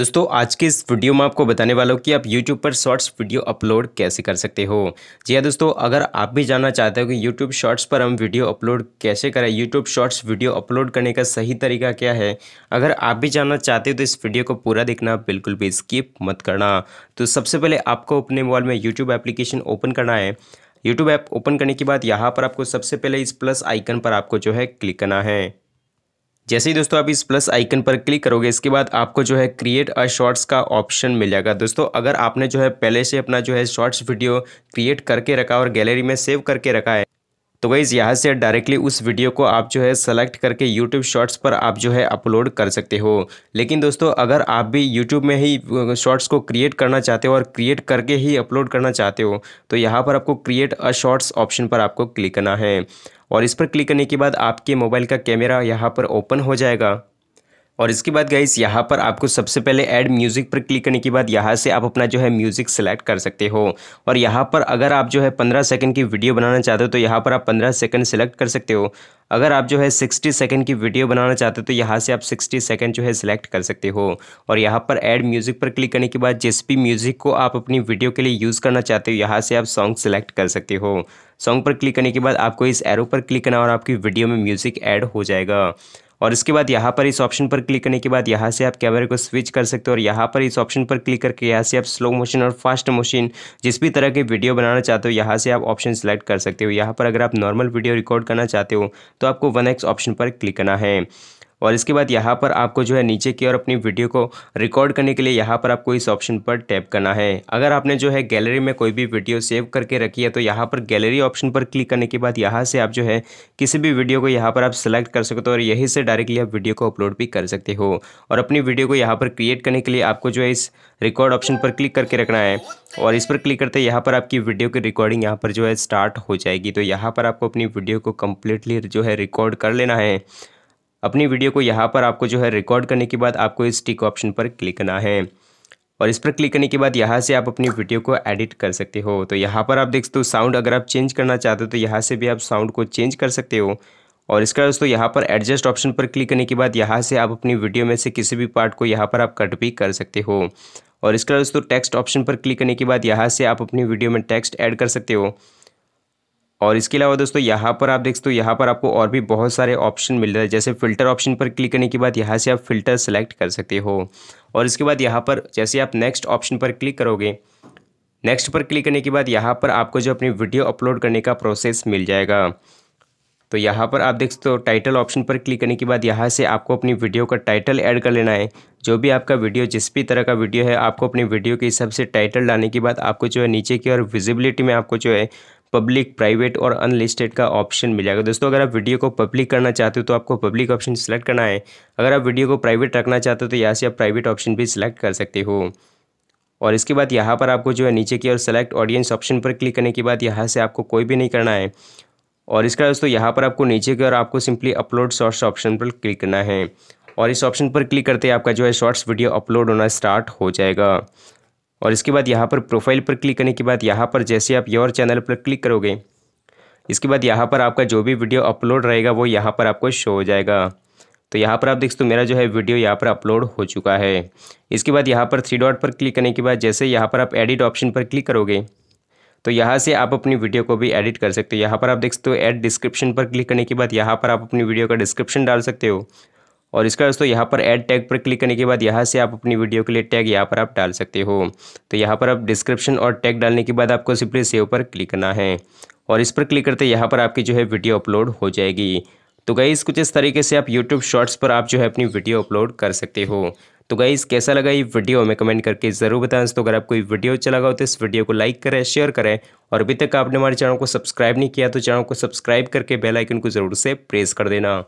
दोस्तों आज के इस वीडियो में आपको बताने वाला हूँ कि आप YouTube पर शॉर्ट्स वीडियो अपलोड कैसे कर सकते हो जी हाँ दोस्तों अगर आप भी जानना चाहते हो कि YouTube शॉर्ट्स पर हम वीडियो अपलोड कैसे करें YouTube शॉर्ट्स वीडियो अपलोड करने का सही तरीका क्या है अगर आप भी जानना चाहते हो तो इस वीडियो को पूरा देखना बिल्कुल भी स्किप मत करना तो सबसे पहले आपको अपने मोबाइल में यूट्यूब एप्लीकेशन ओपन करना है यूट्यूब ऐप ओपन करने के बाद यहाँ पर आपको सबसे पहले इस प्लस आइकन पर आपको जो है क्लिक करना है जैसे ही दोस्तों आप इस प्लस आइकन पर क्लिक करोगे इसके बाद आपको जो है क्रिएट अ शॉर्ट्स का ऑप्शन मिल जाएगा दोस्तों अगर आपने जो है पहले से अपना जो है शॉर्ट्स वीडियो क्रिएट करके रखा और गैलरी में सेव करके रखा है तो वही यहाँ से डायरेक्टली उस वीडियो को आप जो है सेलेक्ट करके यूट्यूब शॉर्ट्स पर आप जो है अपलोड कर सकते हो लेकिन दोस्तों अगर आप भी यूट्यूब में ही शॉर्ट्स को क्रिएट करना चाहते हो और क्रिएट करके ही अपलोड करना चाहते हो तो यहाँ पर आपको क्रिएट अ शॉर्ट्स ऑप्शन पर आपको क्लिक करना है और इस पर क्लिक करने के बाद आपके मोबाइल का कैमरा यहाँ पर ओपन हो जाएगा और इसके बाद गाइस यहाँ पर आपको सबसे पहले ऐड म्यूज़िक पर क्लिक करने के बाद यहाँ से आप अपना जो है म्यूज़िक सेलेक्ट कर सकते हो और यहाँ पर अगर आप जो है पंद्रह सेकंड की वीडियो बनाना चाहते हो तो यहाँ पर आप पंद्रह सेकंड सेलेक्ट कर सकते हो अगर आप जो है सिक्सटी सेकंड की वीडियो बनाना चाहते हो तो यहाँ से आप सिक्सटी सेकंड जो है सिलेक्ट कर सकते हो और यहाँ पर ऐड म्यूज़िक पर क्लिक करने के बाद जिस भी म्यूज़िक को आप अपनी वीडियो के लिए यूज़ करना चाहते हो यहाँ से आप सॉन्ग सेलेक्ट कर सकते हो सॉन्ग पर क्लिक करने के बाद आपको इस एरो पर क्लिक करना और आपकी वीडियो में म्यूज़िक ऐड हो जाएगा और इसके बाद यहाँ पर इस ऑप्शन पर क्लिक करने के बाद यहाँ से आप कैमरे को स्विच कर सकते हो और यहाँ पर इस ऑप्शन पर क्लिक करके यहाँ से आप स्लो मोशन और फास्ट मोशन जिस भी तरह के वीडियो बनाना चाहते हो यहाँ से आप ऑप्शन सेलेक्ट कर सकते हो यहाँ पर अगर आप नॉर्मल वीडियो रिकॉर्ड करना चाहते हो तो आपको वन एक्स ऑप्शन पर क्लिक करना है और इसके बाद यहाँ पर आपको जो है नीचे की ओर अपनी वीडियो को रिकॉर्ड करने के लिए यहाँ पर आपको इस ऑप्शन पर टैप करना है अगर आपने जो है गैलरी में कोई भी वीडियो सेव करके रखी है तो यहाँ पर गैलरी ऑप्शन पर क्लिक करने के बाद यहाँ से आप जो है किसी भी वीडियो को यहाँ पर आप सेलेक्ट कर सकते हो और यहीं से डायरेक्टली आप वीडियो को अपलोड भी कर सकते हो और अपनी वीडियो को यहाँ पर क्रिएट करने के लिए आपको जो है इस रिकॉर्ड ऑप्शन पर क्लिक करके रखना है और इस पर क्लिक करते यहाँ पर आपकी वीडियो की रिकॉर्डिंग यहाँ पर जो है स्टार्ट हो जाएगी तो यहाँ पर आपको अपनी वीडियो को कम्प्लीटली जो है रिकॉर्ड कर लेना है अपनी वीडियो को यहाँ पर आपको जो है रिकॉर्ड करने के बाद आपको इस टिक ऑप्शन पर क्लिक करना है और इस पर क्लिक करने के बाद यहाँ से आप अपनी वीडियो को एडिट कर सकते हो तो यहाँ पर आप देख सकते हो साउंड अगर आप चेंज करना चाहते हो तो यहाँ से भी आप साउंड को चेंज कर सकते हो और इसका दोस्तों यहाँ पर एडजस्ट ऑप्शन पर क्लिक करने के बाद यहाँ से आप अपनी वीडियो में से किसी भी पार्ट को यहाँ पर आप कट भी कर सकते हो और इसका दोस्तों टेक्स्ट ऑप्शन पर क्लिक करने के बाद यहाँ से आप अपनी वीडियो में टेक्स्ट ऐड कर सकते हो और इसके अलावा दोस्तों यहाँ पर आप देख सकते हो यहाँ पर आपको और भी बहुत सारे ऑप्शन मिल रहे हैं जैसे फ़िल्टर ऑप्शन पर क्लिक करने के बाद यहाँ से आप फ़िल्टर सेलेक्ट कर सकते हो और इसके बाद यहाँ पर जैसे आप नेक्स्ट ऑप्शन पर क्लिक करोगे नेक्स्ट पर क्लिक करने के बाद यहाँ पर आपको जो अपनी वीडियो अपलोड करने का प्रोसेस मिल जाएगा तो यहाँ पर आप देख सकते हो टाइटल ऑप्शन पर क्लिक करने के बाद यहाँ से आपको अपनी वीडियो का टाइटल ऐड कर लेना है जो भी आपका वीडियो जिस भी तरह का वीडियो है आपको अपनी वीडियो के हिसाब से टाइटल डालने के बाद आपको जो है नीचे की और विजिबिलिटी में आपको जो है पब्लिक प्राइवेट और अनलिस्टेड का ऑप्शन मिल जाएगा दोस्तों अगर आप वीडियो को पब्लिक करना चाहते हो तो आपको पब्लिक ऑप्शन सेलेक्ट करना है अगर आप वीडियो को प्राइवेट रखना चाहते हो तो यहाँ से आप प्राइवेट ऑप्शन भी सिलेक्ट कर सकते हो और इसके बाद यहाँ पर आपको जो है नीचे की और सेलेक्ट ऑडियंस ऑप्शन पर क्लिक करने के बाद यहाँ से आपको कोई भी नहीं करना है और इसका दोस्तों यहाँ पर आपको नीचे की और आपको सिंपली अपलोड शॉर्ट्स ऑप्शन पर क्लिक करना है और इस ऑप्शन पर क्लिक करते ही आपका जो है शॉर्ट्स वीडियो अपलोड होना स्टार्ट हो जाएगा और इसके बाद यहाँ पर प्रोफाइल पर क्लिक करने के बाद यहाँ पर जैसे आप योर चैनल पर क्लिक करोगे इसके बाद यहाँ पर आपका जो भी वीडियो अपलोड रहेगा वो यहाँ पर आपको शो हो जाएगा तो यहाँ पर आप देख सकते हो मेरा जो है वीडियो यहाँ पर अपलोड हो चुका है इसके बाद यहाँ पर थ्री डॉट पर क्लिक करने के बाद जैसे यहाँ पर आप एडिट ऑप्शन पर क्लिक करोगे तो यहाँ से आप अपनी वीडियो को भी एडिट कर सकते हो यहाँ पर आप देख सकते हो एड डिस्क्रिप्शन पर क्लिक करने के बाद यहाँ पर आप अपनी वीडियो का डिस्क्रिप्शन डाल सकते हो और इसका दोस्तों यहाँ पर ऐड टैग पर क्लिक करने के बाद यहाँ से आप अपनी वीडियो के लिए टैग यहाँ पर आप डाल सकते हो तो यहाँ पर आप डिस्क्रिप्शन और टैग डालने के बाद आपको सिंपली सेव पर क्लिक करना है और इस पर क्लिक करते यहाँ पर आपकी जो है वीडियो अपलोड हो जाएगी तो गई कुछ इस तरीके से आप यूट्यूब शॉर्ट्स पर आप जो है अपनी वीडियो अपलोड कर सकते हो तो गई कैसा लगा ये वीडियो हमें कमेंट करके ज़रूर बताएं दोस्तों अगर आप कोई वीडियो अच्छा लगा हो तो इस वीडियो को लाइक करें शेयर करें और अभी तक आपने हमारे चैनल को सब्सक्राइब नहीं किया तो चैनल को सब्सक्राइब करके बेल आइकन को ज़रूर से प्रेस कर देना